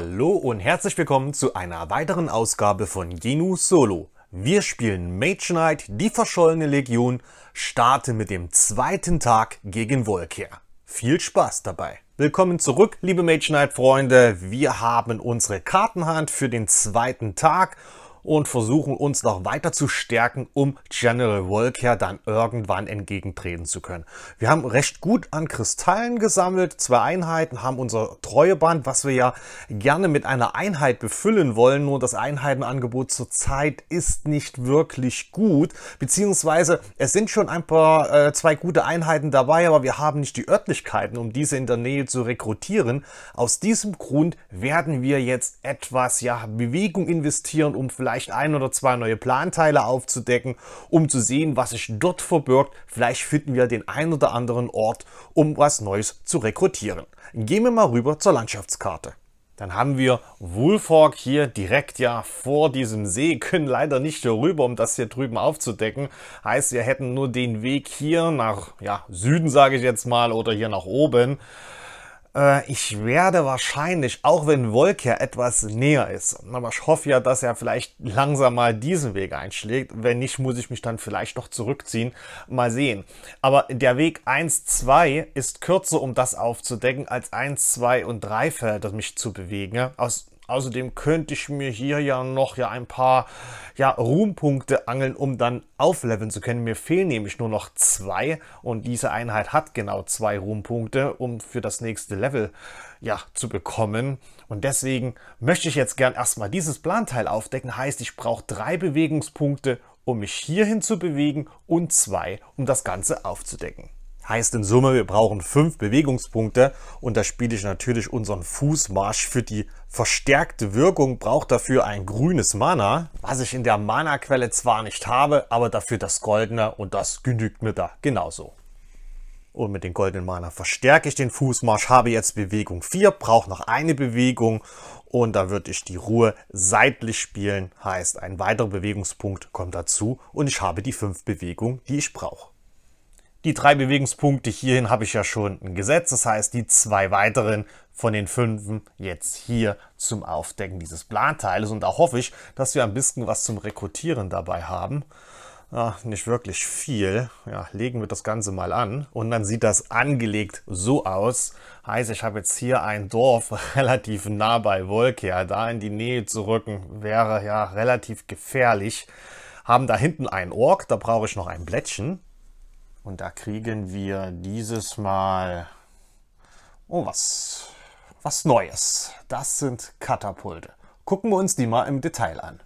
Hallo und herzlich willkommen zu einer weiteren Ausgabe von Genu Solo. Wir spielen Mage Knight, die verschollene Legion, starten mit dem zweiten Tag gegen Volker. Viel Spaß dabei! Willkommen zurück, liebe Mage Knight Freunde. Wir haben unsere Kartenhand für den zweiten Tag und versuchen uns noch weiter zu stärken, um General Volker dann irgendwann entgegentreten zu können. Wir haben recht gut an Kristallen gesammelt, zwei Einheiten, haben unser Treueband, was wir ja gerne mit einer Einheit befüllen wollen, nur das Einheitenangebot zurzeit ist nicht wirklich gut, beziehungsweise es sind schon ein paar, äh, zwei gute Einheiten dabei, aber wir haben nicht die Örtlichkeiten, um diese in der Nähe zu rekrutieren. Aus diesem Grund werden wir jetzt etwas ja, Bewegung investieren, um vielleicht vielleicht ein oder zwei neue Planteile aufzudecken, um zu sehen, was sich dort verbirgt. Vielleicht finden wir den ein oder anderen Ort, um was Neues zu rekrutieren. Gehen wir mal rüber zur Landschaftskarte. Dann haben wir Woolfork hier direkt ja vor diesem See, können leider nicht hier rüber, um das hier drüben aufzudecken. Heißt, wir hätten nur den Weg hier nach ja, Süden, sage ich jetzt mal, oder hier nach oben. Äh, ich werde wahrscheinlich, auch wenn Wolke etwas näher ist, aber ich hoffe ja, dass er vielleicht langsam mal diesen Weg einschlägt. Wenn nicht, muss ich mich dann vielleicht noch zurückziehen. Mal sehen. Aber der Weg 1, 2 ist kürzer, um das aufzudecken, als 1, 2 und 3 Felder mich zu bewegen. Aus Außerdem könnte ich mir hier ja noch ja ein paar ja, Ruhmpunkte angeln, um dann aufleveln zu können. Mir fehlen nämlich nur noch zwei und diese Einheit hat genau zwei Ruhmpunkte, um für das nächste Level ja, zu bekommen. Und deswegen möchte ich jetzt gern erstmal dieses Planteil aufdecken. Heißt, ich brauche drei Bewegungspunkte, um mich hierhin zu bewegen und zwei, um das Ganze aufzudecken. Heißt in Summe, wir brauchen fünf Bewegungspunkte und da spiele ich natürlich unseren Fußmarsch für die verstärkte Wirkung, braucht dafür ein grünes Mana, was ich in der Mana-Quelle zwar nicht habe, aber dafür das goldene und das genügt mir da genauso. Und mit dem goldenen Mana verstärke ich den Fußmarsch, habe jetzt Bewegung 4, brauche noch eine Bewegung und da würde ich die Ruhe seitlich spielen, heißt ein weiterer Bewegungspunkt kommt dazu und ich habe die fünf Bewegungen, die ich brauche. Die drei Bewegungspunkte hierhin habe ich ja schon gesetzt. Das heißt, die zwei weiteren von den fünf jetzt hier zum Aufdecken dieses Planteiles. Und da hoffe ich, dass wir ein bisschen was zum Rekrutieren dabei haben. Ach, nicht wirklich viel. Ja, legen wir das Ganze mal an. Und dann sieht das angelegt so aus. Heißt, ich habe jetzt hier ein Dorf relativ nah bei Wolke. Ja, da in die Nähe zu rücken wäre ja relativ gefährlich. Haben da hinten einen Ork, da brauche ich noch ein Blättchen. Und da kriegen wir dieses Mal oh, was, was Neues. Das sind Katapulte. Gucken wir uns die mal im Detail an.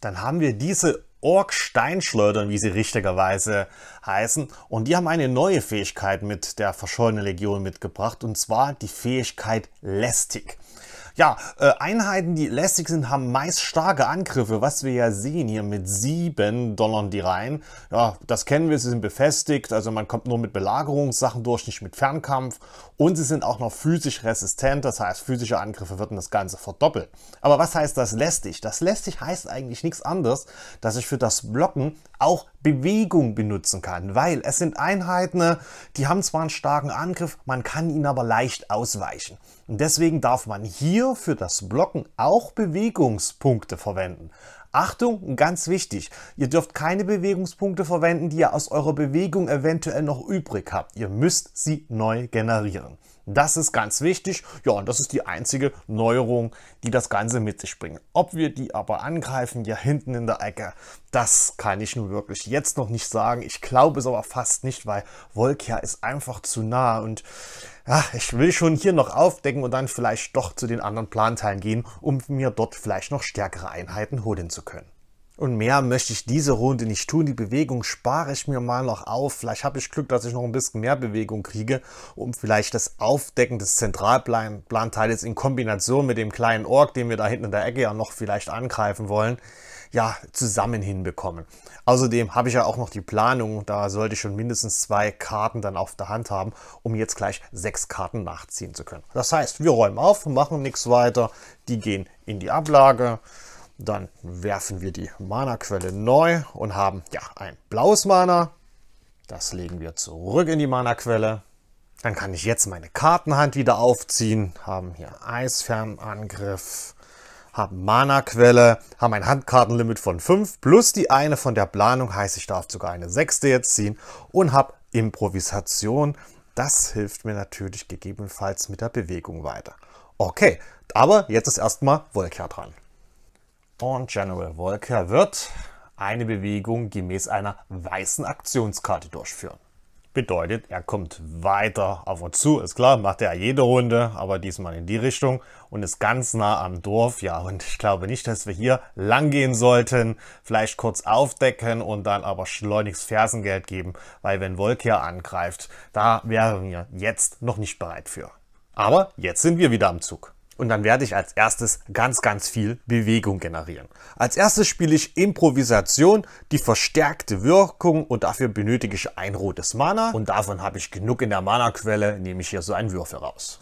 Dann haben wir diese Ork-Steinschleudern, wie sie richtigerweise heißen. Und die haben eine neue Fähigkeit mit der verschollenen Legion mitgebracht, und zwar die Fähigkeit Lästig. Ja, äh, Einheiten, die lästig sind, haben meist starke Angriffe, was wir ja sehen hier mit sieben donnern die rein. Ja, das kennen wir, sie sind befestigt, also man kommt nur mit Belagerungssachen durch, nicht mit Fernkampf. Und sie sind auch noch physisch resistent, das heißt, physische Angriffe würden das Ganze verdoppeln. Aber was heißt das lästig? Das lästig heißt eigentlich nichts anderes, dass ich für das Blocken auch Bewegung benutzen kann, weil es sind Einheiten, die haben zwar einen starken Angriff, man kann ihn aber leicht ausweichen. Und deswegen darf man hier für das Blocken auch Bewegungspunkte verwenden. Achtung, ganz wichtig, ihr dürft keine Bewegungspunkte verwenden, die ihr aus eurer Bewegung eventuell noch übrig habt. Ihr müsst sie neu generieren. Das ist ganz wichtig. Ja, und das ist die einzige Neuerung, die das Ganze mit sich bringt. Ob wir die aber angreifen, ja hinten in der Ecke, das kann ich nun wirklich jetzt noch nicht sagen. Ich glaube es aber fast nicht, weil Volkia ist einfach zu nah und ja, ich will schon hier noch aufdecken und dann vielleicht doch zu den anderen Planteilen gehen, um mir dort vielleicht noch stärkere Einheiten holen zu können. Und mehr möchte ich diese Runde nicht tun. Die Bewegung spare ich mir mal noch auf. Vielleicht habe ich Glück, dass ich noch ein bisschen mehr Bewegung kriege, um vielleicht das Aufdecken des Zentralplanteils in Kombination mit dem kleinen Ork, den wir da hinten in der Ecke ja noch vielleicht angreifen wollen, ja, zusammen hinbekommen. Außerdem habe ich ja auch noch die Planung. Da sollte ich schon mindestens zwei Karten dann auf der Hand haben, um jetzt gleich sechs Karten nachziehen zu können. Das heißt, wir räumen auf, machen nichts weiter. Die gehen in die Ablage. Dann werfen wir die Mana-Quelle neu und haben ja ein blaues Mana. Das legen wir zurück in die Mana-Quelle. Dann kann ich jetzt meine Kartenhand wieder aufziehen, haben hier Eisfernangriff, haben Mana-Quelle, haben ein Handkartenlimit von 5 plus die eine von der Planung, heißt ich darf sogar eine sechste jetzt ziehen und habe Improvisation. Das hilft mir natürlich gegebenenfalls mit der Bewegung weiter. Okay, aber jetzt ist erstmal Wolkja dran. Und General Volker wird eine Bewegung gemäß einer weißen Aktionskarte durchführen. Bedeutet, er kommt weiter auf uns zu. Ist klar, macht er jede Runde, aber diesmal in die Richtung und ist ganz nah am Dorf. Ja, und ich glaube nicht, dass wir hier lang gehen sollten. Vielleicht kurz aufdecken und dann aber schleunigst Fersengeld geben, weil wenn Volker angreift, da wären wir jetzt noch nicht bereit für. Aber jetzt sind wir wieder am Zug. Und dann werde ich als erstes ganz, ganz viel Bewegung generieren. Als erstes spiele ich Improvisation, die verstärkte Wirkung und dafür benötige ich ein rotes Mana. Und davon habe ich genug in der Mana-Quelle, nehme ich hier so einen Würfel raus.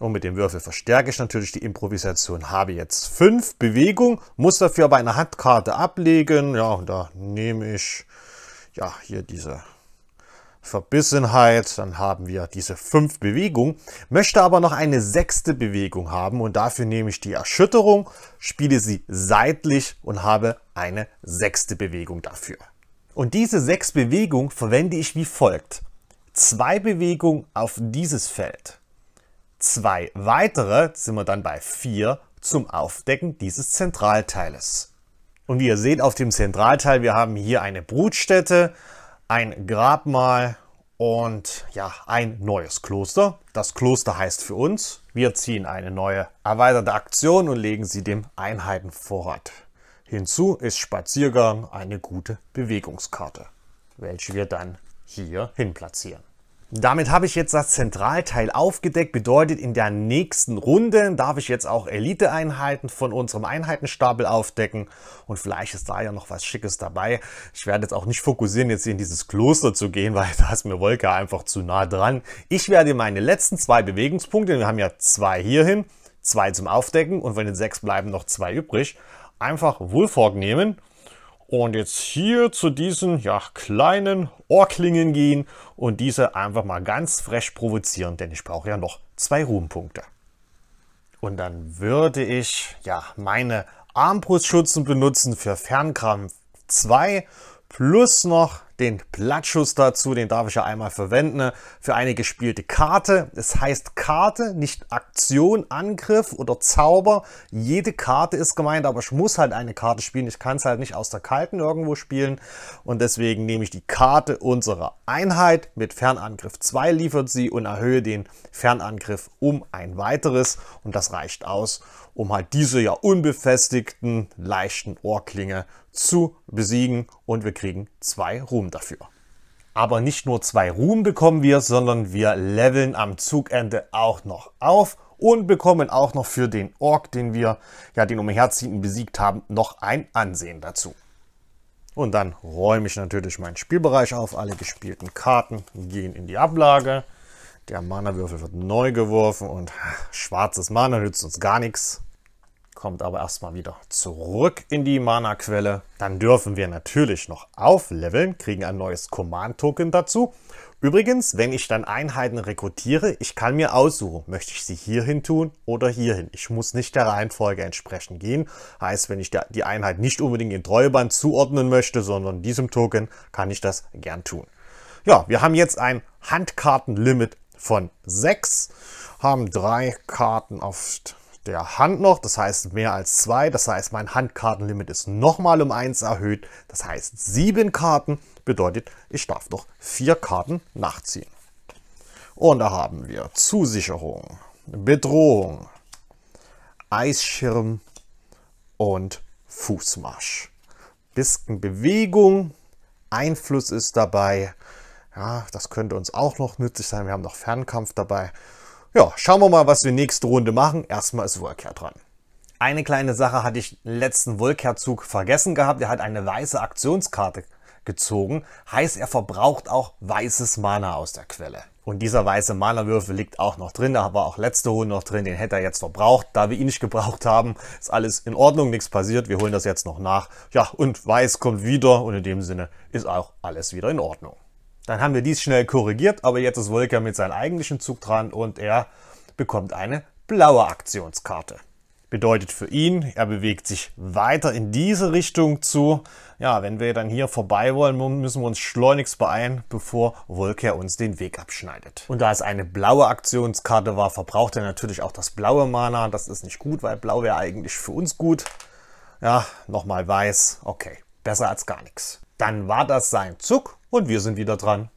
Und mit dem Würfel verstärke ich natürlich die Improvisation. Habe jetzt fünf Bewegung, muss dafür aber eine Handkarte ablegen. Ja, und da nehme ich ja hier diese Verbissenheit, dann haben wir diese fünf Bewegungen, möchte aber noch eine sechste Bewegung haben und dafür nehme ich die Erschütterung, spiele sie seitlich und habe eine sechste Bewegung dafür. Und diese sechs Bewegungen verwende ich wie folgt. Zwei Bewegungen auf dieses Feld, zwei weitere, sind wir dann bei vier, zum Aufdecken dieses Zentralteiles. Und wie ihr seht auf dem Zentralteil, wir haben hier eine Brutstätte, ein Grabmal und ja, ein neues Kloster. Das Kloster heißt für uns, wir ziehen eine neue erweiterte Aktion und legen sie dem Einheitenvorrat. Hinzu ist Spaziergang eine gute Bewegungskarte, welche wir dann hier hin platzieren. Damit habe ich jetzt das Zentralteil aufgedeckt, bedeutet in der nächsten Runde darf ich jetzt auch Elite-Einheiten von unserem Einheitenstapel aufdecken und vielleicht ist da ja noch was Schickes dabei. Ich werde jetzt auch nicht fokussieren, jetzt hier in dieses Kloster zu gehen, weil da ist mir Wolka einfach zu nah dran. Ich werde meine letzten zwei Bewegungspunkte, wir haben ja zwei hierhin, zwei zum Aufdecken und von den sechs bleiben noch zwei übrig, einfach Wohlfork nehmen und jetzt hier zu diesen ja, kleinen Ohrklingen gehen und diese einfach mal ganz fresh provozieren, denn ich brauche ja noch zwei Ruhmpunkte. Und dann würde ich ja meine Armbrustschutzen benutzen für Fernkampf 2 plus noch den Blattschuss dazu, den darf ich ja einmal verwenden ne, für eine gespielte Karte. Es das heißt Karte, nicht Aktion, Angriff oder Zauber. Jede Karte ist gemeint, aber ich muss halt eine Karte spielen. Ich kann es halt nicht aus der Kalten irgendwo spielen. Und deswegen nehme ich die Karte unserer Einheit mit Fernangriff 2, liefert sie und erhöhe den Fernangriff um ein weiteres. Und das reicht aus, um halt diese ja unbefestigten, leichten Ohrklinge zu besiegen und wir kriegen zwei Ruhm dafür. Aber nicht nur zwei Ruhm bekommen wir, sondern wir leveln am Zugende auch noch auf und bekommen auch noch für den Ork, den wir ja den Umherziehenden besiegt haben, noch ein Ansehen dazu. Und dann räume ich natürlich meinen Spielbereich auf. Alle gespielten Karten gehen in die Ablage. Der Mana-Würfel wird neu geworfen und schwarzes Mana nützt uns gar nichts kommt aber erstmal wieder zurück in die Mana-Quelle. Dann dürfen wir natürlich noch aufleveln, kriegen ein neues Command-Token dazu. Übrigens, wenn ich dann Einheiten rekrutiere, ich kann mir aussuchen, möchte ich sie hierhin tun oder hierhin. Ich muss nicht der Reihenfolge entsprechend gehen. Heißt, wenn ich die Einheit nicht unbedingt in Treueband zuordnen möchte, sondern diesem Token, kann ich das gern tun. Ja, wir haben jetzt ein Handkartenlimit von 6, haben drei Karten auf der Hand noch, das heißt mehr als zwei, das heißt mein Handkartenlimit ist nochmal um eins erhöht, das heißt sieben Karten, bedeutet ich darf noch vier Karten nachziehen. Und da haben wir Zusicherung, Bedrohung, Eisschirm und Fußmarsch. Bisschen Bewegung, Einfluss ist dabei. Ja, das könnte uns auch noch nützlich sein. Wir haben noch Fernkampf dabei. Ja, schauen wir mal, was wir nächste Runde machen. Erstmal ist Volker dran. Eine kleine Sache hatte ich letzten volker vergessen gehabt. Er hat eine weiße Aktionskarte gezogen. Heißt, er verbraucht auch weißes Mana aus der Quelle. Und dieser weiße Mana-Würfel liegt auch noch drin. Da war auch letzte Runde noch drin. Den hätte er jetzt verbraucht. Da wir ihn nicht gebraucht haben, ist alles in Ordnung. Nichts passiert. Wir holen das jetzt noch nach. Ja, und weiß kommt wieder. Und in dem Sinne ist auch alles wieder in Ordnung. Dann haben wir dies schnell korrigiert, aber jetzt ist Volker mit seinem eigentlichen Zug dran und er bekommt eine blaue Aktionskarte. Bedeutet für ihn, er bewegt sich weiter in diese Richtung zu. Ja, wenn wir dann hier vorbei wollen, müssen wir uns schleunigst beeilen, bevor Volker uns den Weg abschneidet. Und da es eine blaue Aktionskarte war, verbraucht er natürlich auch das blaue Mana. Das ist nicht gut, weil blau wäre eigentlich für uns gut. Ja, nochmal weiß. Okay, besser als gar nichts. Dann war das sein Zug und wir sind wieder dran.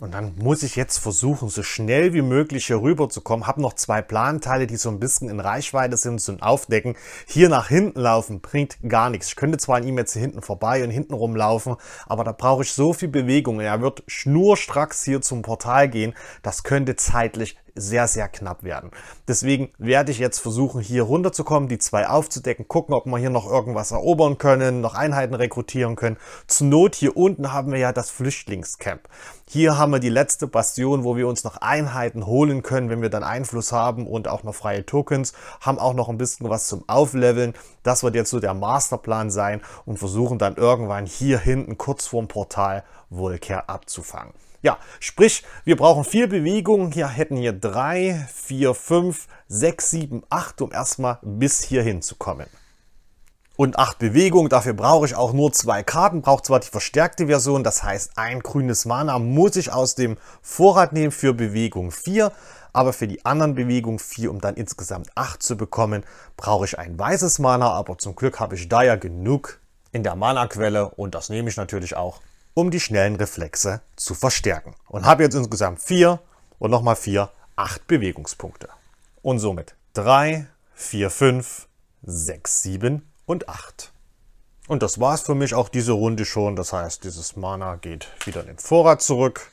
Und dann muss ich jetzt versuchen, so schnell wie möglich hier rüber zu kommen. Hab noch zwei Planteile, die so ein bisschen in Reichweite sind, zum Aufdecken. Hier nach hinten laufen bringt gar nichts. Ich könnte zwar an ihm jetzt hier hinten vorbei und hinten rumlaufen, aber da brauche ich so viel Bewegung. Er wird schnurstracks hier zum Portal gehen. Das könnte zeitlich sehr, sehr knapp werden. Deswegen werde ich jetzt versuchen, hier runterzukommen, die zwei aufzudecken, gucken, ob wir hier noch irgendwas erobern können, noch Einheiten rekrutieren können. Zur Not hier unten haben wir ja das Flüchtlingscamp. Hier haben wir die letzte Bastion, wo wir uns noch Einheiten holen können, wenn wir dann Einfluss haben und auch noch freie Tokens, haben auch noch ein bisschen was zum Aufleveln. Das wird jetzt so der Masterplan sein und versuchen dann irgendwann hier hinten kurz vorm Portal Volker abzufangen. Ja, sprich, wir brauchen vier Bewegungen. Hier hätten hier drei, vier, fünf, sechs, sieben, acht, um erstmal bis hierhin zu kommen. Und acht Bewegungen, dafür brauche ich auch nur zwei Karten, brauche zwar die verstärkte Version, das heißt ein grünes Mana muss ich aus dem Vorrat nehmen für Bewegung 4, aber für die anderen Bewegungen 4, um dann insgesamt 8 zu bekommen, brauche ich ein weißes Mana, aber zum Glück habe ich da ja genug in der Mana-Quelle und das nehme ich natürlich auch um die schnellen Reflexe zu verstärken. Und habe jetzt insgesamt vier und nochmal vier, acht Bewegungspunkte. Und somit drei, vier, fünf, sechs, sieben und acht. Und das war es für mich auch diese Runde schon. Das heißt, dieses Mana geht wieder in den Vorrat zurück.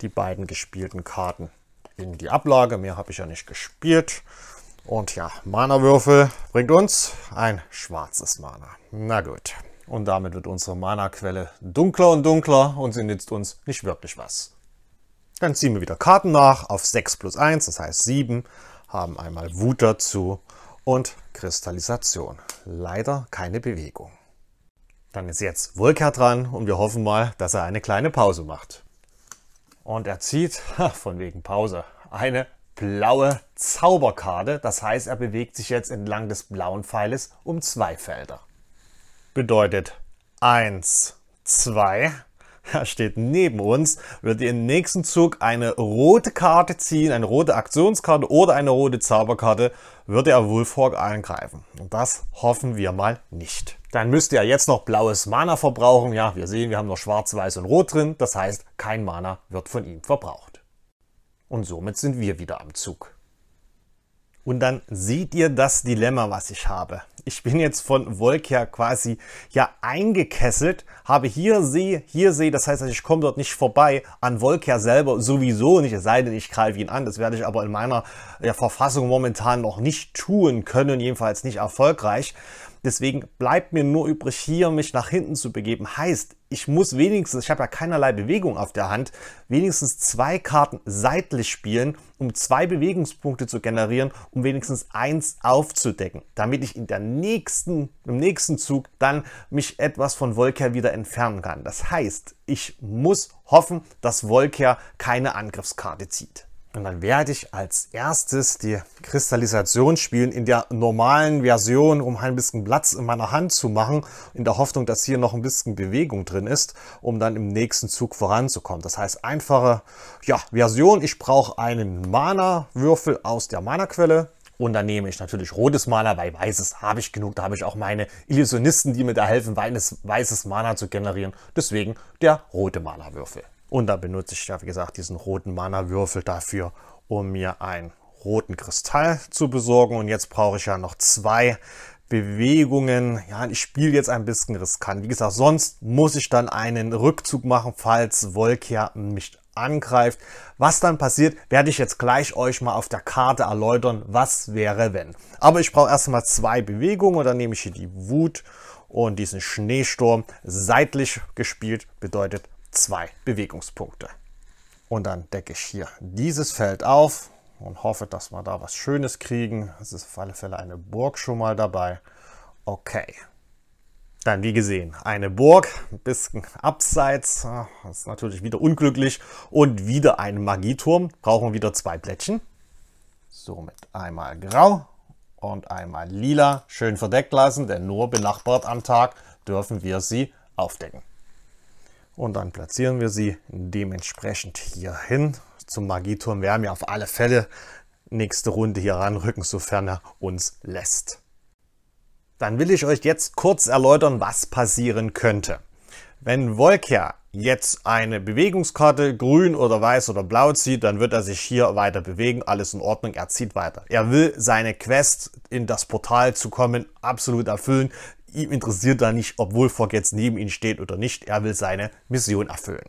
Die beiden gespielten Karten in die Ablage. Mehr habe ich ja nicht gespielt. Und ja, Mana-Würfel bringt uns ein schwarzes Mana. Na gut. Und damit wird unsere Mana-Quelle dunkler und dunkler und sie nützt uns nicht wirklich was. Dann ziehen wir wieder Karten nach auf 6 plus 1, das heißt 7, haben einmal Wut dazu und Kristallisation. Leider keine Bewegung. Dann ist jetzt Volker dran und wir hoffen mal, dass er eine kleine Pause macht. Und er zieht, von wegen Pause, eine blaue Zauberkarte. Das heißt, er bewegt sich jetzt entlang des blauen Pfeiles um zwei Felder bedeutet 1, 2, Er steht neben uns, wird im nächsten Zug eine rote Karte ziehen, eine rote Aktionskarte oder eine rote Zauberkarte, wird er Wolfhawk angreifen. Und das hoffen wir mal nicht. Dann müsste er jetzt noch blaues Mana verbrauchen. Ja, wir sehen, wir haben noch schwarz, weiß und rot drin. Das heißt, kein Mana wird von ihm verbraucht. Und somit sind wir wieder am Zug. Und dann seht ihr das Dilemma, was ich habe. Ich bin jetzt von Volkia quasi ja eingekesselt, habe hier See, hier See, das heißt, also ich komme dort nicht vorbei, an Volkia selber sowieso nicht, es sei denn, ich greife ihn an. Das werde ich aber in meiner ja, Verfassung momentan noch nicht tun können, jedenfalls nicht erfolgreich. Deswegen bleibt mir nur übrig, hier mich nach hinten zu begeben. Heißt, ich muss wenigstens, ich habe ja keinerlei Bewegung auf der Hand, wenigstens zwei Karten seitlich spielen, um zwei Bewegungspunkte zu generieren, um wenigstens eins aufzudecken, damit ich in der nächsten, im nächsten Zug dann mich etwas von Volker wieder entfernen kann. Das heißt, ich muss hoffen, dass Volker keine Angriffskarte zieht. Und dann werde ich als erstes die Kristallisation spielen in der normalen Version, um ein bisschen Platz in meiner Hand zu machen, in der Hoffnung, dass hier noch ein bisschen Bewegung drin ist, um dann im nächsten Zug voranzukommen. Das heißt, einfache ja, Version. Ich brauche einen Mana-Würfel aus der Mana-Quelle. Und dann nehme ich natürlich rotes Mana, weil weißes habe ich genug. Da habe ich auch meine Illusionisten, die mir da helfen, weißes Mana zu generieren. Deswegen der rote Mana-Würfel. Und da benutze ich ja, wie gesagt, diesen roten Mana-Würfel dafür, um mir einen roten Kristall zu besorgen. Und jetzt brauche ich ja noch zwei Bewegungen. Ja, ich spiele jetzt ein bisschen riskant. Wie gesagt, sonst muss ich dann einen Rückzug machen, falls Volkia mich angreift. Was dann passiert, werde ich jetzt gleich euch mal auf der Karte erläutern, was wäre wenn. Aber ich brauche erstmal zwei Bewegungen und dann nehme ich hier die Wut und diesen Schneesturm seitlich gespielt bedeutet zwei Bewegungspunkte. Und dann decke ich hier dieses Feld auf und hoffe, dass wir da was Schönes kriegen. Es ist auf alle Fälle eine Burg schon mal dabei. Okay. Dann, wie gesehen, eine Burg, ein bisschen abseits. Das ah, ist natürlich wieder unglücklich. Und wieder ein Magieturm. Brauchen wieder zwei Plättchen. Somit einmal grau und einmal lila. Schön verdeckt lassen, denn nur benachbart am Tag dürfen wir sie aufdecken. Und dann platzieren wir sie dementsprechend hier hin zum Magieturm. Wir haben ja auf alle Fälle nächste Runde hier ranrücken, sofern er uns lässt. Dann will ich euch jetzt kurz erläutern, was passieren könnte. Wenn Volker jetzt eine Bewegungskarte grün oder weiß oder blau zieht, dann wird er sich hier weiter bewegen, alles in Ordnung, er zieht weiter. Er will seine Quest in das Portal zu kommen absolut erfüllen, Ihm interessiert da nicht, obwohl Fogg jetzt neben ihm steht oder nicht, er will seine Mission erfüllen.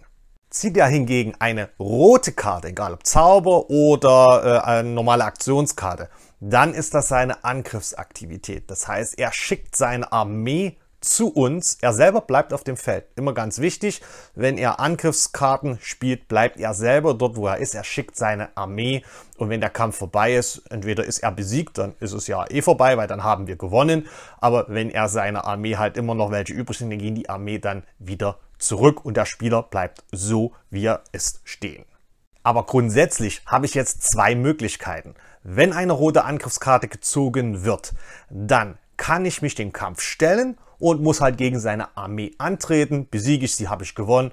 Zieht er hingegen eine rote Karte, egal ob Zauber oder äh, eine normale Aktionskarte, dann ist das seine Angriffsaktivität. Das heißt, er schickt seine Armee zu uns. Er selber bleibt auf dem Feld. Immer ganz wichtig, wenn er Angriffskarten spielt, bleibt er selber dort, wo er ist. Er schickt seine Armee und wenn der Kampf vorbei ist, entweder ist er besiegt, dann ist es ja eh vorbei, weil dann haben wir gewonnen. Aber wenn er seine Armee halt immer noch welche übrig sind, dann gehen die Armee dann wieder zurück und der Spieler bleibt so, wie er ist, stehen. Aber grundsätzlich habe ich jetzt zwei Möglichkeiten. Wenn eine rote Angriffskarte gezogen wird, dann kann ich mich dem Kampf stellen und muss halt gegen seine Armee antreten. Besiege ich sie, habe ich gewonnen.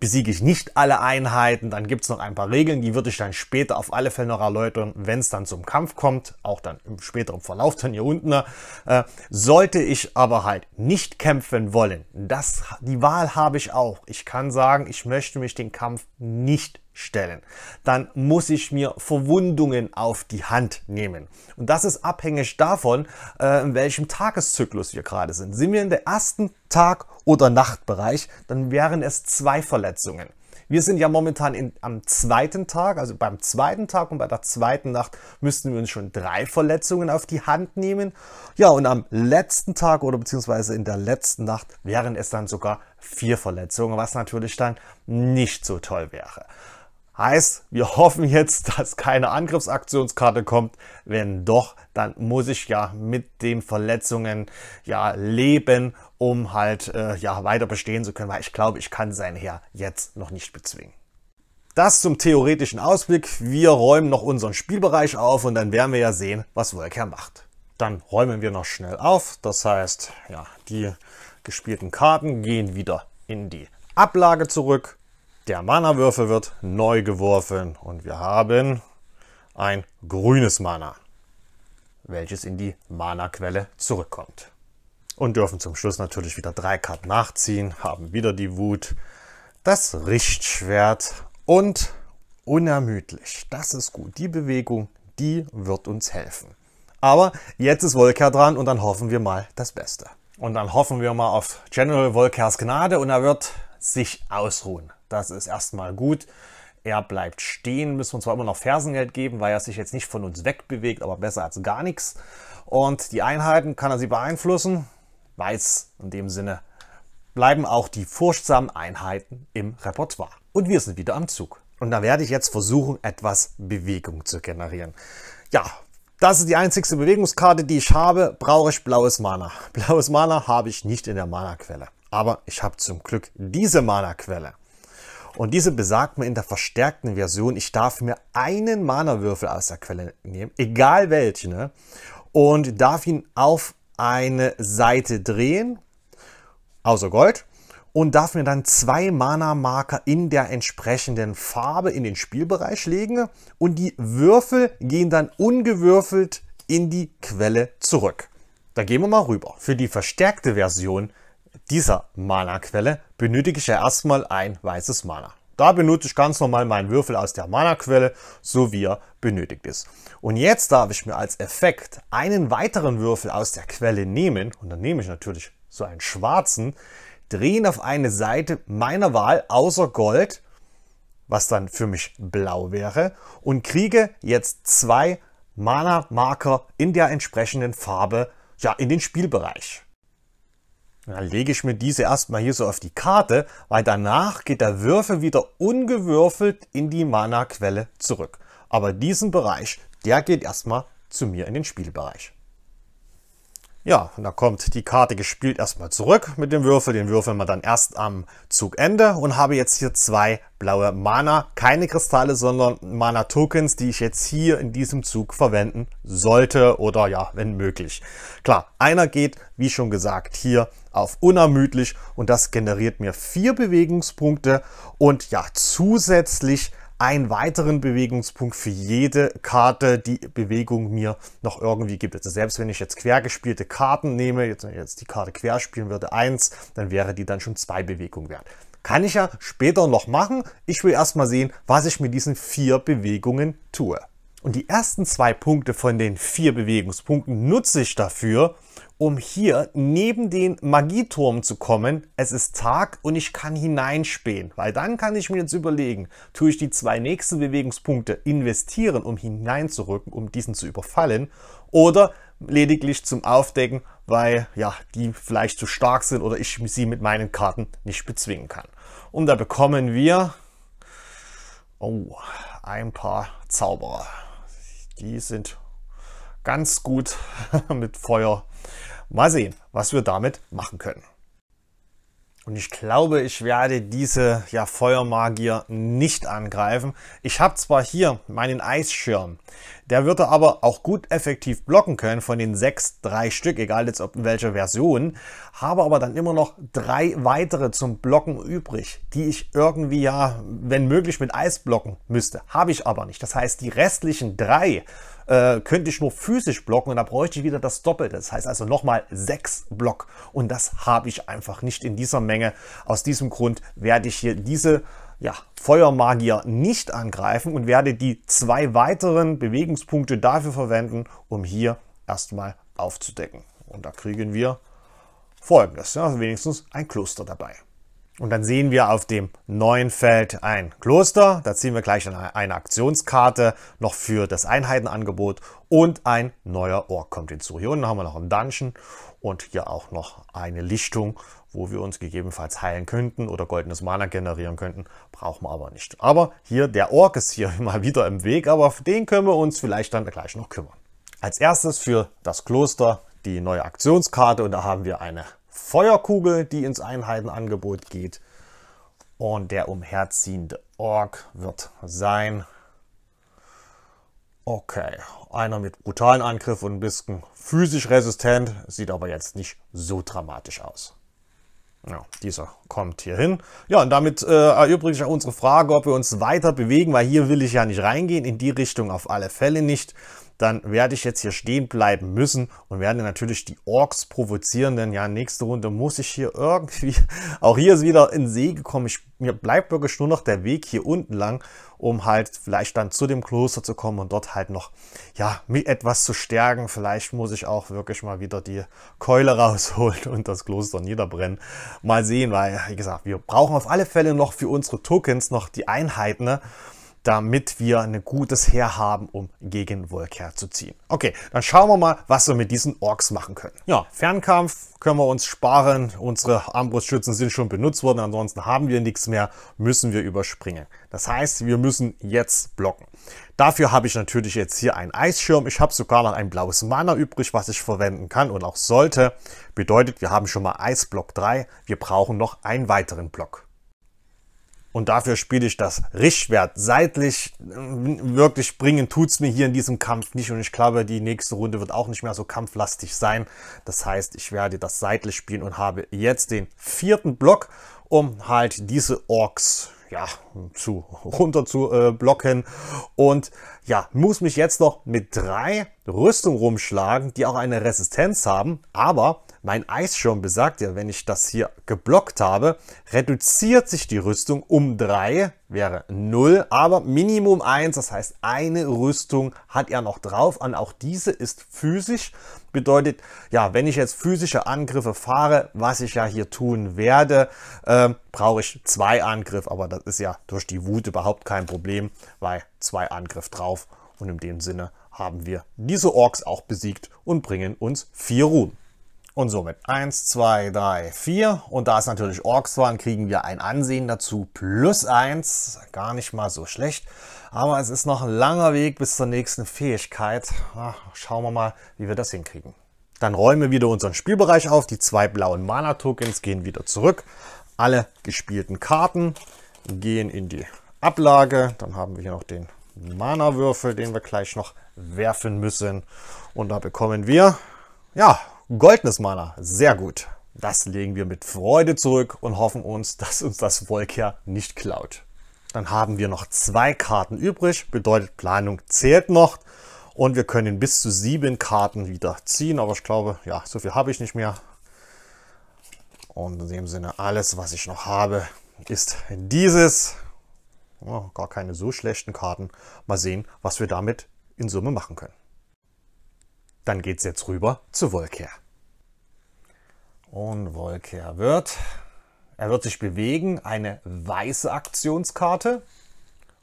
Besiege ich nicht alle Einheiten, dann gibt es noch ein paar Regeln, die würde ich dann später auf alle Fälle noch erläutern, wenn es dann zum Kampf kommt, auch dann im späteren Verlauf dann hier unten. Ne? Äh, sollte ich aber halt nicht kämpfen wollen, das, die Wahl habe ich auch. Ich kann sagen, ich möchte mich den Kampf nicht stellen. Dann muss ich mir Verwundungen auf die Hand nehmen. Und das ist abhängig davon, äh, in welchem Tageszyklus wir gerade sind. Sind wir in der ersten Tag- oder Nachtbereich, dann wären es zwei Verletzungen. Wir sind ja momentan in, am zweiten Tag, also beim zweiten Tag und bei der zweiten Nacht müssten wir uns schon drei Verletzungen auf die Hand nehmen. Ja, und am letzten Tag oder beziehungsweise in der letzten Nacht wären es dann sogar vier Verletzungen, was natürlich dann nicht so toll wäre. Heißt, wir hoffen jetzt, dass keine Angriffsaktionskarte kommt. Wenn doch, dann muss ich ja mit den Verletzungen ja leben, um halt äh, ja weiter bestehen zu können, weil ich glaube, ich kann sein Herr jetzt noch nicht bezwingen. Das zum theoretischen Ausblick. Wir räumen noch unseren Spielbereich auf und dann werden wir ja sehen, was Volker macht. Dann räumen wir noch schnell auf. Das heißt, ja, die gespielten Karten gehen wieder in die Ablage zurück der Mana-Würfel wird neu geworfen und wir haben ein grünes Mana, welches in die Mana-Quelle zurückkommt. Und dürfen zum Schluss natürlich wieder drei Karten nachziehen, haben wieder die Wut, das Richtschwert und unermüdlich. Das ist gut. Die Bewegung, die wird uns helfen. Aber jetzt ist Volker dran und dann hoffen wir mal das Beste. Und dann hoffen wir mal auf General Volkers Gnade und er wird sich ausruhen. Das ist erstmal gut. Er bleibt stehen, müssen wir zwar immer noch Fersengeld geben, weil er sich jetzt nicht von uns wegbewegt, aber besser als gar nichts. Und die Einheiten kann er sie beeinflussen. Weiß in dem Sinne bleiben auch die furchtsamen Einheiten im Repertoire. Und wir sind wieder am Zug. Und da werde ich jetzt versuchen, etwas Bewegung zu generieren. Ja, das ist die einzigste Bewegungskarte, die ich habe. Brauche ich blaues Mana. Blaues Mana habe ich nicht in der Mana-Quelle. Aber ich habe zum Glück diese Mana-Quelle. Und diese besagt mir in der verstärkten Version, ich darf mir einen Mana-Würfel aus der Quelle nehmen, egal welchen, ne? und darf ihn auf eine Seite drehen, außer Gold, und darf mir dann zwei Mana-Marker in der entsprechenden Farbe in den Spielbereich legen und die Würfel gehen dann ungewürfelt in die Quelle zurück. Da gehen wir mal rüber. Für die verstärkte Version dieser Mana-Quelle benötige ich ja erstmal ein weißes Mana. Da benutze ich ganz normal meinen Würfel aus der Mana-Quelle, so wie er benötigt ist. Und jetzt darf ich mir als Effekt einen weiteren Würfel aus der Quelle nehmen, und dann nehme ich natürlich so einen schwarzen, drehe ihn auf eine Seite meiner Wahl außer Gold, was dann für mich blau wäre, und kriege jetzt zwei Mana-Marker in der entsprechenden Farbe ja, in den Spielbereich. Dann lege ich mir diese erstmal hier so auf die Karte, weil danach geht der Würfel wieder ungewürfelt in die Mana-Quelle zurück. Aber diesen Bereich, der geht erstmal zu mir in den Spielbereich. Ja, und da kommt die Karte gespielt erstmal zurück mit dem Würfel. Den würfeln wir dann erst am Zugende und habe jetzt hier zwei blaue Mana. Keine Kristalle, sondern Mana-Tokens, die ich jetzt hier in diesem Zug verwenden sollte oder ja, wenn möglich. Klar, einer geht, wie schon gesagt, hier auf unermüdlich und das generiert mir vier Bewegungspunkte und ja, zusätzlich einen weiteren Bewegungspunkt für jede Karte, die Bewegung mir noch irgendwie gibt. Also selbst wenn ich jetzt quer gespielte Karten nehme, jetzt, wenn ich jetzt die Karte quer spielen würde, 1, dann wäre die dann schon zwei Bewegungen wert. Kann ich ja später noch machen. Ich will erstmal sehen, was ich mit diesen vier Bewegungen tue. Und die ersten zwei Punkte von den vier Bewegungspunkten nutze ich dafür, um hier neben den Magieturm zu kommen. Es ist Tag und ich kann hineinspähen, weil dann kann ich mir jetzt überlegen, tue ich die zwei nächsten Bewegungspunkte investieren, um hineinzurücken, um diesen zu überfallen, oder lediglich zum Aufdecken, weil ja, die vielleicht zu stark sind oder ich sie mit meinen Karten nicht bezwingen kann. Und da bekommen wir oh, ein paar Zauberer. Die sind ganz gut mit Feuer Mal sehen, was wir damit machen können. Und ich glaube, ich werde diese ja, Feuermagier nicht angreifen. Ich habe zwar hier meinen Eisschirm, der würde aber auch gut effektiv blocken können von den sechs, drei Stück, egal jetzt ob welche Version, habe aber dann immer noch drei weitere zum Blocken übrig, die ich irgendwie ja, wenn möglich, mit Eis blocken müsste. Habe ich aber nicht. Das heißt, die restlichen drei äh, könnte ich nur physisch blocken und da bräuchte ich wieder das Doppelte. Das heißt also nochmal sechs Block und das habe ich einfach nicht in dieser Menge. Aus diesem Grund werde ich hier diese ja, Feuermagier nicht angreifen und werde die zwei weiteren Bewegungspunkte dafür verwenden, um hier erstmal aufzudecken. Und da kriegen wir folgendes, ja, also wenigstens ein Kloster dabei. Und dann sehen wir auf dem neuen Feld ein Kloster. Da ziehen wir gleich eine Aktionskarte noch für das Einheitenangebot und ein neuer Ork kommt hinzu. Hier unten haben wir noch einen Dungeon und hier auch noch eine Lichtung, wo wir uns gegebenenfalls heilen könnten oder goldenes Mana generieren könnten. Brauchen wir aber nicht. Aber hier der Ork ist hier mal wieder im Weg, aber auf den können wir uns vielleicht dann gleich noch kümmern. Als erstes für das Kloster die neue Aktionskarte und da haben wir eine Feuerkugel, die ins Einheitenangebot geht. Und der umherziehende Ork wird sein. Okay, einer mit brutalen Angriff und ein bisschen physisch resistent, sieht aber jetzt nicht so dramatisch aus. Ja, dieser kommt hier hin. Ja, und damit äh, erübrigt sich auch unsere Frage, ob wir uns weiter bewegen, weil hier will ich ja nicht reingehen, in die Richtung auf alle Fälle nicht dann werde ich jetzt hier stehen bleiben müssen und werde natürlich die Orks provozieren, denn ja, nächste Runde muss ich hier irgendwie, auch hier ist wieder in See gekommen. Ich, mir bleibt wirklich nur noch der Weg hier unten lang, um halt vielleicht dann zu dem Kloster zu kommen und dort halt noch, ja, mit etwas zu stärken. Vielleicht muss ich auch wirklich mal wieder die Keule rausholen und das Kloster niederbrennen. Mal sehen, weil, wie gesagt, wir brauchen auf alle Fälle noch für unsere Tokens noch die Einheiten, ne? damit wir ein gutes Heer haben, um gegen Volker zu ziehen. Okay, dann schauen wir mal, was wir mit diesen Orks machen können. Ja, Fernkampf können wir uns sparen. Unsere Armbrustschützen sind schon benutzt worden, ansonsten haben wir nichts mehr, müssen wir überspringen. Das heißt, wir müssen jetzt blocken. Dafür habe ich natürlich jetzt hier einen Eisschirm. Ich habe sogar noch ein blaues Mana übrig, was ich verwenden kann und auch sollte. Bedeutet, wir haben schon mal Eisblock 3. Wir brauchen noch einen weiteren Block. Und dafür spiele ich das Richtschwert. Seitlich wirklich bringen tut es mir hier in diesem Kampf nicht. Und ich glaube, die nächste Runde wird auch nicht mehr so kampflastig sein. Das heißt, ich werde das seitlich spielen und habe jetzt den vierten Block, um halt diese Orks ja, zu runter zu äh, blocken. Und ja, muss mich jetzt noch mit drei Rüstungen rumschlagen, die auch eine Resistenz haben. Aber mein Eisschirm besagt ja, wenn ich das hier geblockt habe, reduziert sich die Rüstung um drei, wäre null. aber Minimum eins, das heißt eine Rüstung hat er noch drauf an. Auch diese ist physisch Bedeutet, ja, wenn ich jetzt physische Angriffe fahre, was ich ja hier tun werde, äh, brauche ich zwei Angriffe. Aber das ist ja durch die Wut überhaupt kein Problem, weil zwei Angriff drauf. Und in dem Sinne haben wir diese Orks auch besiegt und bringen uns vier Ruhm. Und somit 1, 2, 3, 4. Und da es natürlich Orks waren, kriegen wir ein Ansehen dazu. Plus 1. Gar nicht mal so schlecht. Aber es ist noch ein langer Weg bis zur nächsten Fähigkeit. Ach, schauen wir mal, wie wir das hinkriegen. Dann räumen wir wieder unseren Spielbereich auf. Die zwei blauen Mana-Tokens gehen wieder zurück. Alle gespielten Karten gehen in die Ablage. Dann haben wir hier noch den Mana-Würfel, den wir gleich noch werfen müssen. Und da bekommen wir, ja, Goldenes Mana, sehr gut. Das legen wir mit Freude zurück und hoffen uns, dass uns das Volker nicht klaut. Dann haben wir noch zwei Karten übrig, bedeutet Planung zählt noch und wir können bis zu sieben Karten wieder ziehen, aber ich glaube, ja, so viel habe ich nicht mehr. Und in dem Sinne, alles, was ich noch habe, ist dieses. Oh, gar keine so schlechten Karten. Mal sehen, was wir damit in Summe machen können. Dann geht's jetzt rüber zu Volker. Und Wolke er wird. Er wird sich bewegen, eine weiße Aktionskarte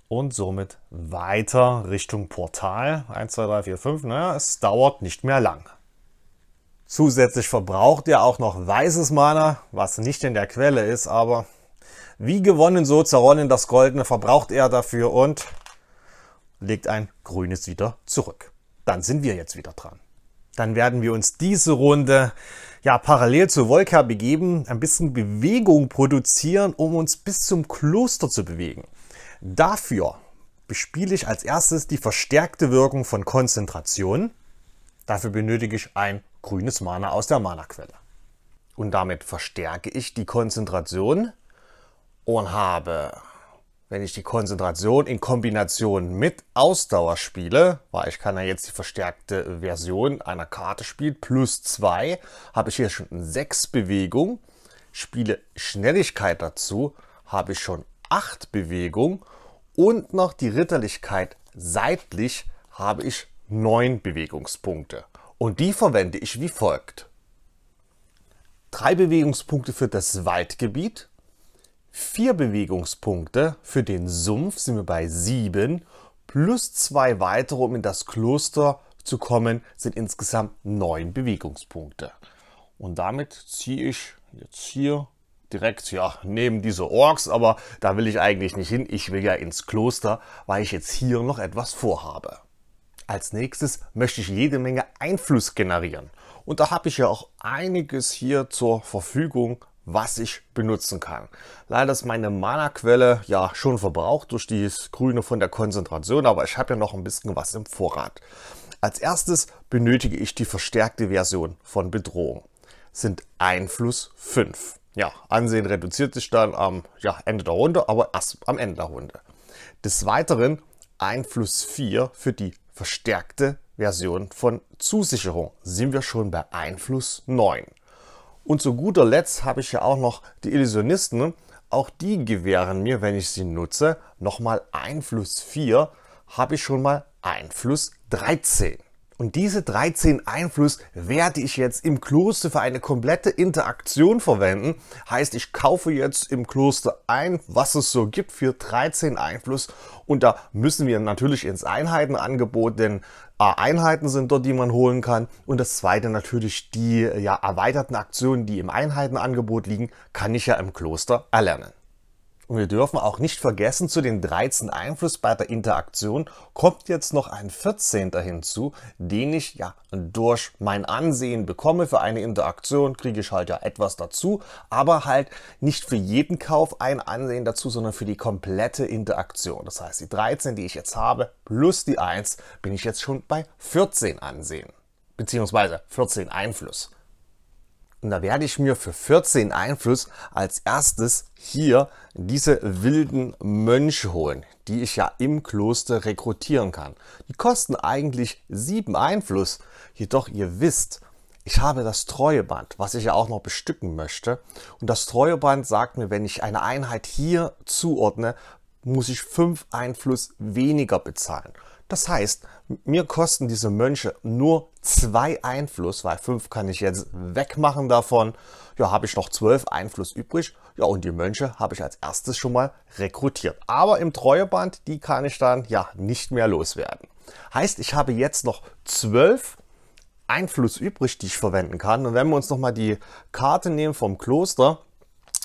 und somit weiter Richtung Portal. 1, 2, 3, 4, 5. Naja, es dauert nicht mehr lang. Zusätzlich verbraucht er auch noch weißes Mana, was nicht in der Quelle ist, aber wie gewonnen, so zerronnen das Goldene, verbraucht er dafür und legt ein grünes wieder zurück. Dann sind wir jetzt wieder dran. Dann werden wir uns diese Runde ja, parallel zur Wolka begeben, ein bisschen Bewegung produzieren, um uns bis zum Kloster zu bewegen. Dafür bespiele ich als erstes die verstärkte Wirkung von Konzentration. Dafür benötige ich ein grünes Mana aus der Mana-Quelle. Und damit verstärke ich die Konzentration und habe wenn ich die Konzentration in Kombination mit Ausdauer spiele, weil ich kann ja jetzt die verstärkte Version einer Karte spielen, plus 2, habe ich hier schon 6 Bewegungen. spiele Schnelligkeit dazu, habe ich schon 8 Bewegungen. und noch die Ritterlichkeit seitlich habe ich 9 Bewegungspunkte. Und die verwende ich wie folgt. Drei Bewegungspunkte für das Waldgebiet, vier Bewegungspunkte. Für den Sumpf sind wir bei sieben. Plus zwei weitere, um in das Kloster zu kommen, sind insgesamt neun Bewegungspunkte. Und damit ziehe ich jetzt hier direkt ja, neben diese Orks, aber da will ich eigentlich nicht hin. Ich will ja ins Kloster, weil ich jetzt hier noch etwas vorhabe. Als nächstes möchte ich jede Menge Einfluss generieren. Und da habe ich ja auch einiges hier zur Verfügung was ich benutzen kann. Leider ist meine Mana-Quelle ja schon verbraucht durch das Grüne von der Konzentration, aber ich habe ja noch ein bisschen was im Vorrat. Als erstes benötige ich die verstärkte Version von Bedrohung. Sind Einfluss 5. Ja, Ansehen reduziert sich dann am ja, Ende der Runde, aber erst am Ende der Runde. Des Weiteren Einfluss 4 für die verstärkte Version von Zusicherung. Sind wir schon bei Einfluss 9. Und zu guter Letzt habe ich ja auch noch die Illusionisten. Auch die gewähren mir, wenn ich sie nutze, nochmal Einfluss 4, habe ich schon mal Einfluss 13. Und diese 13 Einfluss werde ich jetzt im Kloster für eine komplette Interaktion verwenden. Heißt, ich kaufe jetzt im Kloster ein, was es so gibt für 13 Einfluss. Und da müssen wir natürlich ins Einheitenangebot, denn Einheiten sind dort, die man holen kann. Und das zweite natürlich die ja, erweiterten Aktionen, die im Einheitenangebot liegen, kann ich ja im Kloster erlernen. Und wir dürfen auch nicht vergessen, zu den 13 Einfluss bei der Interaktion kommt jetzt noch ein 14. hinzu, den ich ja durch mein Ansehen bekomme. Für eine Interaktion kriege ich halt ja etwas dazu, aber halt nicht für jeden Kauf ein Ansehen dazu, sondern für die komplette Interaktion. Das heißt, die 13, die ich jetzt habe, plus die 1, bin ich jetzt schon bei 14 Ansehen, beziehungsweise 14 Einfluss. Und da werde ich mir für 14 Einfluss als erstes hier diese wilden Mönche holen, die ich ja im Kloster rekrutieren kann. Die kosten eigentlich 7 Einfluss. Jedoch ihr wisst, ich habe das Treueband, was ich ja auch noch bestücken möchte. Und das Treueband sagt mir, wenn ich eine Einheit hier zuordne, muss ich 5 Einfluss weniger bezahlen. Das heißt, mir kosten diese Mönche nur zwei Einfluss, weil fünf kann ich jetzt wegmachen davon. Ja, habe ich noch zwölf Einfluss übrig. Ja, und die Mönche habe ich als erstes schon mal rekrutiert. Aber im Treueband, die kann ich dann ja nicht mehr loswerden. Heißt, ich habe jetzt noch zwölf Einfluss übrig, die ich verwenden kann. Und wenn wir uns nochmal die Karte nehmen vom Kloster,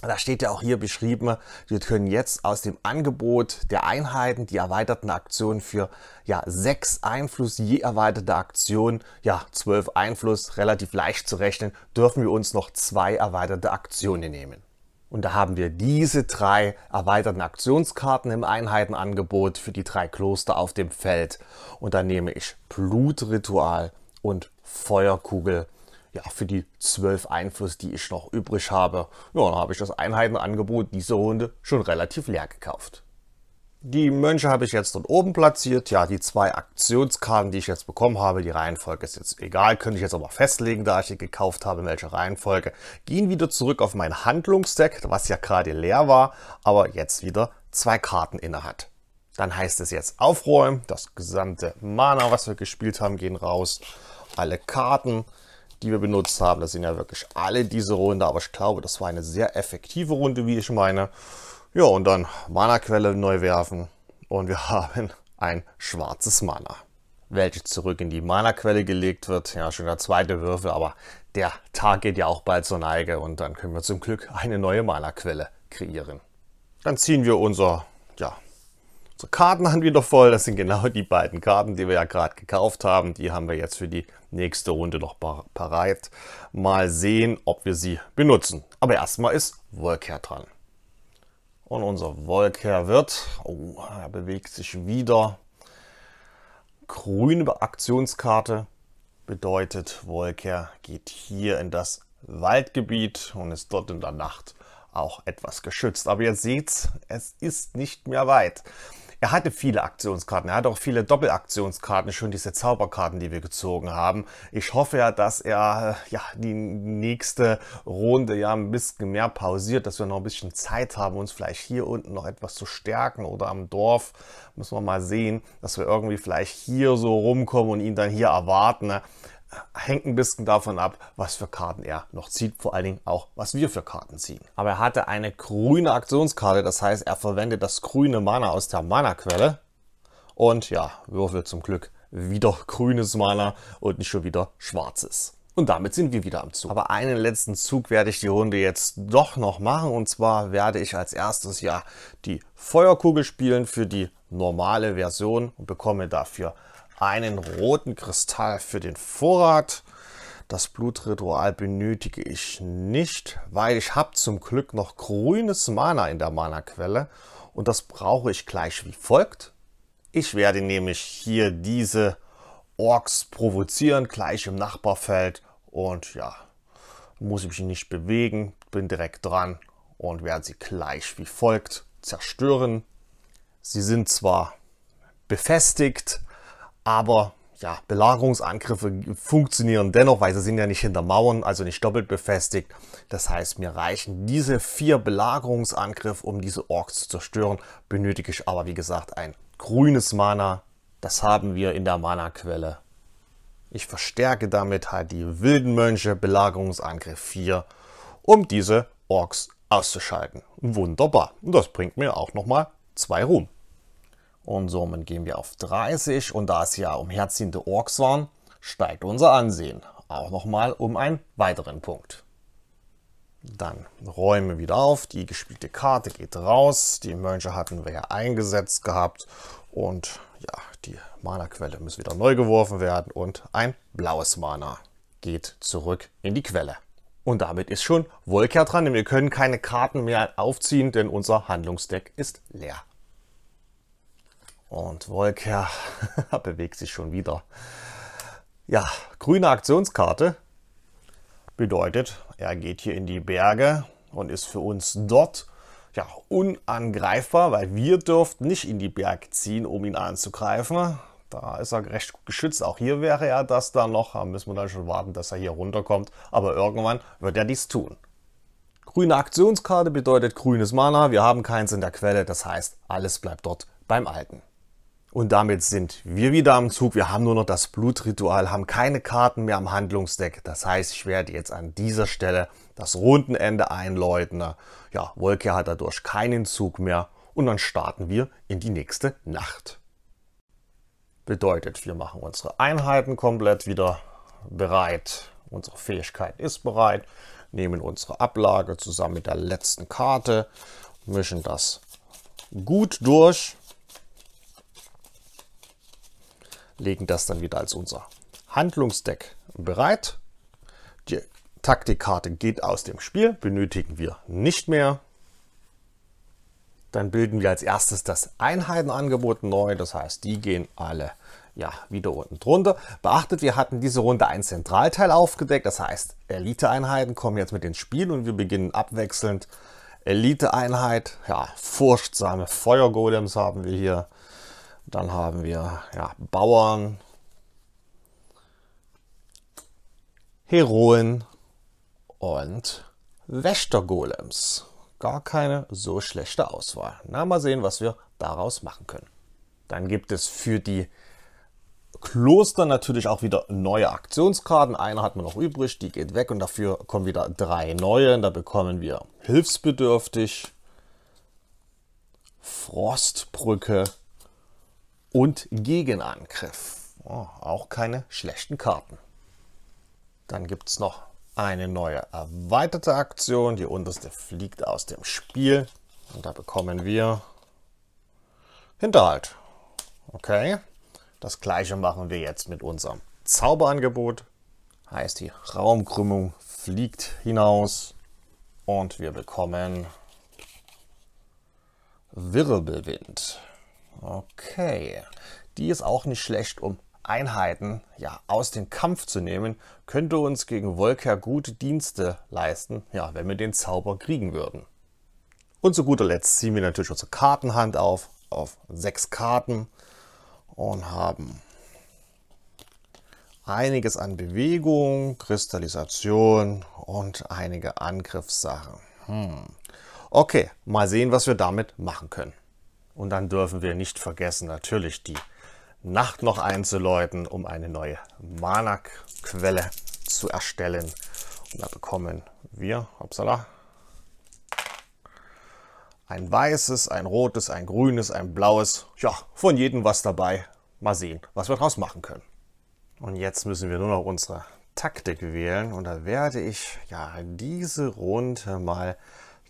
da steht ja auch hier beschrieben, wir können jetzt aus dem Angebot der Einheiten die erweiterten Aktionen für ja, sechs Einfluss, je erweiterte Aktion, ja, zwölf Einfluss, relativ leicht zu rechnen, dürfen wir uns noch zwei erweiterte Aktionen nehmen. Und da haben wir diese drei erweiterten Aktionskarten im Einheitenangebot für die drei Kloster auf dem Feld. Und da nehme ich Blutritual und Feuerkugel ja, für die 12 Einfluss, die ich noch übrig habe, ja, dann habe ich das Einheitenangebot dieser Runde schon relativ leer gekauft. Die Mönche habe ich jetzt dort oben platziert. Ja, die zwei Aktionskarten, die ich jetzt bekommen habe, die Reihenfolge ist jetzt egal, könnte ich jetzt aber festlegen, da ich die gekauft habe, in welcher Reihenfolge. Gehen wieder zurück auf mein Handlungsdeck, was ja gerade leer war, aber jetzt wieder zwei Karten inne hat. Dann heißt es jetzt aufräumen, das gesamte Mana, was wir gespielt haben, gehen raus, alle Karten die wir benutzt haben. Das sind ja wirklich alle diese Runde, aber ich glaube, das war eine sehr effektive Runde, wie ich meine. Ja, und dann Mana-Quelle neu werfen und wir haben ein schwarzes Mana, welches zurück in die Mana-Quelle gelegt wird. Ja, schon der zweite Würfel, aber der Tag geht ja auch bald zur Neige und dann können wir zum Glück eine neue Mana-Quelle kreieren. Dann ziehen wir unser ja, Unsere Karten haben wieder voll. Das sind genau die beiden Karten, die wir ja gerade gekauft haben. Die haben wir jetzt für die nächste Runde noch bereit. Mal sehen, ob wir sie benutzen. Aber erstmal ist Volker dran. Und unser Volker wird, oh, er bewegt sich wieder. Grüne Aktionskarte bedeutet, Volker geht hier in das Waldgebiet und ist dort in der Nacht auch etwas geschützt. Aber ihr seht's, es ist nicht mehr weit. Er hatte viele Aktionskarten, er hatte auch viele Doppelaktionskarten, schon diese Zauberkarten, die wir gezogen haben. Ich hoffe ja, dass er äh, ja, die nächste Runde ja ein bisschen mehr pausiert, dass wir noch ein bisschen Zeit haben, uns vielleicht hier unten noch etwas zu stärken oder am Dorf, müssen wir mal sehen, dass wir irgendwie vielleicht hier so rumkommen und ihn dann hier erwarten. Ne? hängt ein bisschen davon ab, was für Karten er noch zieht, vor allen Dingen auch, was wir für Karten ziehen. Aber er hatte eine grüne Aktionskarte, das heißt, er verwendet das grüne Mana aus der Mana-Quelle und ja, Würfel zum Glück wieder grünes Mana und nicht schon wieder schwarzes. Und damit sind wir wieder am Zug. Aber einen letzten Zug werde ich die Runde jetzt doch noch machen. Und zwar werde ich als erstes ja die Feuerkugel spielen für die normale Version und bekomme dafür einen roten Kristall für den Vorrat. Das Blutritual benötige ich nicht, weil ich habe zum Glück noch grünes Mana in der Mana-Quelle und das brauche ich gleich wie folgt. Ich werde nämlich hier diese Orks provozieren, gleich im Nachbarfeld und ja, muss ich mich nicht bewegen, bin direkt dran und werde sie gleich wie folgt zerstören. Sie sind zwar befestigt, aber ja, Belagerungsangriffe funktionieren dennoch, weil sie sind ja nicht hinter Mauern, also nicht doppelt befestigt. Das heißt, mir reichen diese vier Belagerungsangriffe, um diese Orks zu zerstören. Benötige ich aber, wie gesagt, ein grünes Mana. Das haben wir in der Mana-Quelle. Ich verstärke damit halt die wilden Mönche, Belagerungsangriff 4, um diese Orks auszuschalten. Wunderbar. Und das bringt mir auch nochmal zwei Ruhm. Und somit gehen wir auf 30 und da es ja umherziehende Orks waren, steigt unser Ansehen. Auch nochmal um einen weiteren Punkt. Dann räumen wir wieder auf, die gespielte Karte geht raus, die Mönche hatten wir ja eingesetzt gehabt und ja, die Mana-Quelle muss wieder neu geworfen werden und ein blaues Mana geht zurück in die Quelle. Und damit ist schon Wolker dran, denn wir können keine Karten mehr aufziehen, denn unser Handlungsdeck ist leer. Und Wolke ja, bewegt sich schon wieder. Ja, grüne Aktionskarte bedeutet, er geht hier in die Berge und ist für uns dort ja, unangreifbar, weil wir dürften nicht in die Berge ziehen, um ihn anzugreifen. Da ist er recht geschützt. Auch hier wäre er das dann noch. Da müssen wir dann schon warten, dass er hier runterkommt. Aber irgendwann wird er dies tun. Grüne Aktionskarte bedeutet grünes Mana. Wir haben keins in der Quelle. Das heißt, alles bleibt dort beim Alten. Und damit sind wir wieder am Zug. Wir haben nur noch das Blutritual, haben keine Karten mehr am Handlungsdeck. Das heißt, ich werde jetzt an dieser Stelle das Rundenende einläuten. Ja, Wolke hat dadurch keinen Zug mehr. Und dann starten wir in die nächste Nacht. Bedeutet, wir machen unsere Einheiten komplett wieder bereit. Unsere Fähigkeit ist bereit. Nehmen unsere Ablage zusammen mit der letzten Karte. Mischen das gut durch legen das dann wieder als unser Handlungsdeck bereit. Die Taktikkarte geht aus dem Spiel, benötigen wir nicht mehr. Dann bilden wir als erstes das Einheitenangebot neu, das heißt, die gehen alle ja, wieder unten drunter. Beachtet, wir hatten diese Runde ein Zentralteil aufgedeckt, das heißt, Elite-Einheiten kommen jetzt mit ins Spiel und wir beginnen abwechselnd Elite-Einheit, ja, furchtsame Feuergolems haben wir hier, dann haben wir ja, Bauern, Heroen und Wächtergolems. Gar keine so schlechte Auswahl. Na, mal sehen, was wir daraus machen können. Dann gibt es für die Kloster natürlich auch wieder neue Aktionskarten. Eine hat man noch übrig, die geht weg und dafür kommen wieder drei neue. da bekommen wir Hilfsbedürftig, Frostbrücke und Gegenangriff. Oh, auch keine schlechten Karten. Dann gibt es noch eine neue erweiterte Aktion. Die unterste fliegt aus dem Spiel. Und da bekommen wir Hinterhalt. Okay, das gleiche machen wir jetzt mit unserem Zauberangebot. Heißt, die Raumkrümmung fliegt hinaus und wir bekommen Wirbelwind. Okay, die ist auch nicht schlecht, um Einheiten ja, aus dem Kampf zu nehmen, könnte uns gegen Volker gute Dienste leisten, ja, wenn wir den Zauber kriegen würden. Und zu guter Letzt ziehen wir natürlich unsere Kartenhand auf, auf sechs Karten und haben einiges an Bewegung, Kristallisation und einige Angriffssachen. Hm. Okay, mal sehen, was wir damit machen können. Und dann dürfen wir nicht vergessen, natürlich die Nacht noch einzuläuten, um eine neue Mana-Quelle zu erstellen. Und da bekommen wir, hoppsala, ein weißes, ein rotes, ein grünes, ein blaues. Ja, von jedem was dabei. Mal sehen, was wir draus machen können. Und jetzt müssen wir nur noch unsere Taktik wählen. Und da werde ich ja diese Runde mal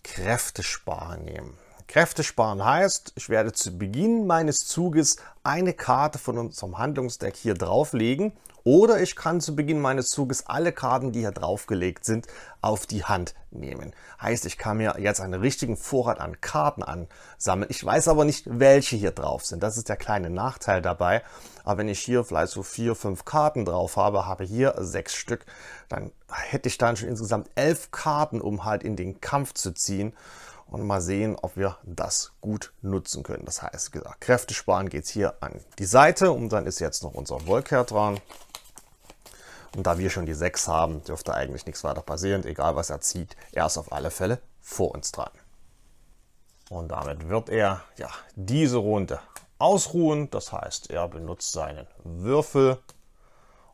Kräftesparen nehmen. Kräfte sparen heißt, ich werde zu Beginn meines Zuges eine Karte von unserem Handlungsdeck hier drauflegen oder ich kann zu Beginn meines Zuges alle Karten, die hier draufgelegt sind, auf die Hand nehmen. Heißt, ich kann mir jetzt einen richtigen Vorrat an Karten ansammeln. Ich weiß aber nicht, welche hier drauf sind. Das ist der kleine Nachteil dabei. Aber wenn ich hier vielleicht so vier, fünf Karten drauf habe, habe hier sechs Stück, dann hätte ich dann schon insgesamt elf Karten, um halt in den Kampf zu ziehen und mal sehen, ob wir das gut nutzen können. Das heißt, gesagt, Kräfte sparen geht hier an die Seite und dann ist jetzt noch unser Wollker dran. Und da wir schon die 6 haben, dürfte eigentlich nichts weiter passieren. Egal was er zieht, er ist auf alle Fälle vor uns dran. Und damit wird er ja, diese Runde ausruhen. Das heißt, er benutzt seinen Würfel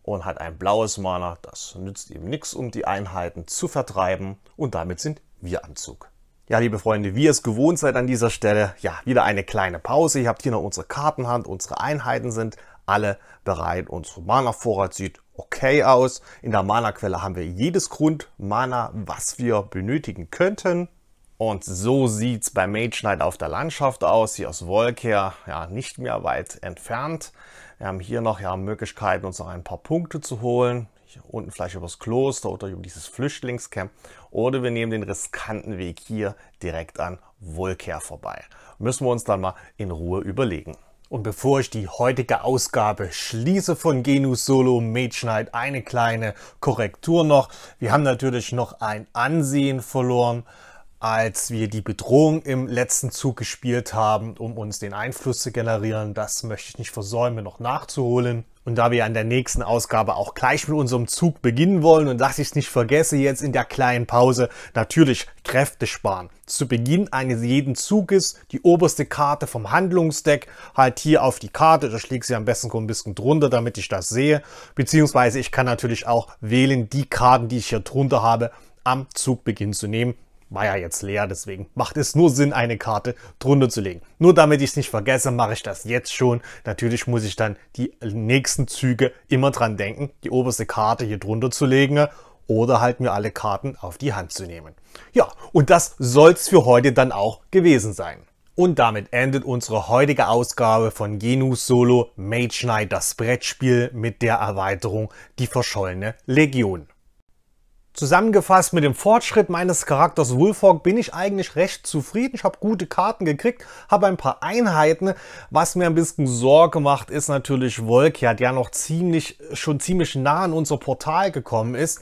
und hat ein blaues Mana. Das nützt ihm nichts, um die Einheiten zu vertreiben. Und damit sind wir am Zug. Ja, liebe Freunde, wie ihr es gewohnt seid an dieser Stelle, ja, wieder eine kleine Pause. Ihr habt hier noch unsere Kartenhand, unsere Einheiten sind alle bereit. Unser Mana-Vorrat sieht okay aus. In der Mana-Quelle haben wir jedes Grund-Mana, was wir benötigen könnten. Und so sieht es bei Mage Knight auf der Landschaft aus, hier aus Wolker, ja, nicht mehr weit entfernt. Wir haben hier noch ja, Möglichkeiten, uns noch ein paar Punkte zu holen unten vielleicht übers Kloster oder über dieses Flüchtlingscamp. Oder wir nehmen den riskanten Weg hier direkt an Volker vorbei. Müssen wir uns dann mal in Ruhe überlegen. Und bevor ich die heutige Ausgabe schließe von Genus Solo Mage Knight, halt eine kleine Korrektur noch. Wir haben natürlich noch ein Ansehen verloren, als wir die Bedrohung im letzten Zug gespielt haben, um uns den Einfluss zu generieren. Das möchte ich nicht versäumen, noch nachzuholen. Und da wir ja in der nächsten Ausgabe auch gleich mit unserem Zug beginnen wollen und dass ich es nicht vergesse, jetzt in der kleinen Pause natürlich Kräfte sparen. Zu Beginn eines jeden Zuges die oberste Karte vom Handlungsdeck halt hier auf die Karte. Da schlägt sie am besten so ein bisschen drunter, damit ich das sehe. Beziehungsweise ich kann natürlich auch wählen, die Karten, die ich hier drunter habe, am Zugbeginn zu nehmen war ja jetzt leer, deswegen macht es nur Sinn, eine Karte drunter zu legen. Nur damit ich es nicht vergesse, mache ich das jetzt schon. Natürlich muss ich dann die nächsten Züge immer dran denken, die oberste Karte hier drunter zu legen oder halt mir alle Karten auf die Hand zu nehmen. Ja, und das soll's für heute dann auch gewesen sein. Und damit endet unsere heutige Ausgabe von Genus Solo Mage Knight, das Brettspiel mit der Erweiterung Die verschollene Legion. Zusammengefasst mit dem Fortschritt meines Charakters Wulfhawk bin ich eigentlich recht zufrieden. Ich habe gute Karten gekriegt, habe ein paar Einheiten. Was mir ein bisschen Sorge macht, ist natürlich Volkia, der noch ziemlich, schon ziemlich nah an unser Portal gekommen ist.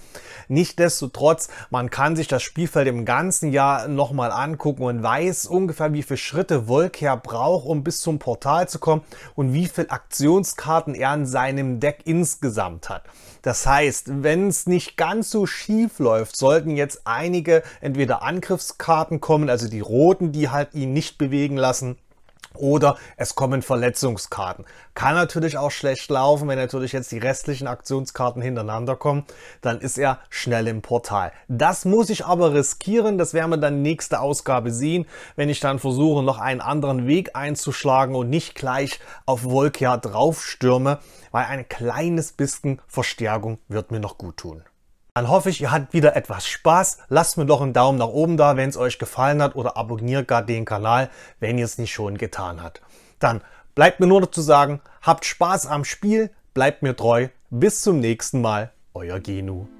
Nichtsdestotrotz, man kann sich das Spielfeld im ganzen Jahr nochmal angucken und weiß ungefähr, wie viele Schritte Volkia braucht, um bis zum Portal zu kommen und wie viele Aktionskarten er in seinem Deck insgesamt hat. Das heißt, wenn es nicht ganz so schief läuft, sollten jetzt einige entweder Angriffskarten kommen, also die roten, die halt ihn nicht bewegen lassen, oder es kommen Verletzungskarten. Kann natürlich auch schlecht laufen, wenn natürlich jetzt die restlichen Aktionskarten hintereinander kommen, dann ist er schnell im Portal. Das muss ich aber riskieren, das werden wir dann nächste Ausgabe sehen, wenn ich dann versuche, noch einen anderen Weg einzuschlagen und nicht gleich auf Volkia draufstürme, weil ein kleines bisschen Verstärkung wird mir noch gut tun. Dann hoffe ich, ihr hattet wieder etwas Spaß. Lasst mir doch einen Daumen nach oben da, wenn es euch gefallen hat oder abonniert gar den Kanal, wenn ihr es nicht schon getan habt. Dann bleibt mir nur noch zu sagen, habt Spaß am Spiel, bleibt mir treu. Bis zum nächsten Mal, euer Genu.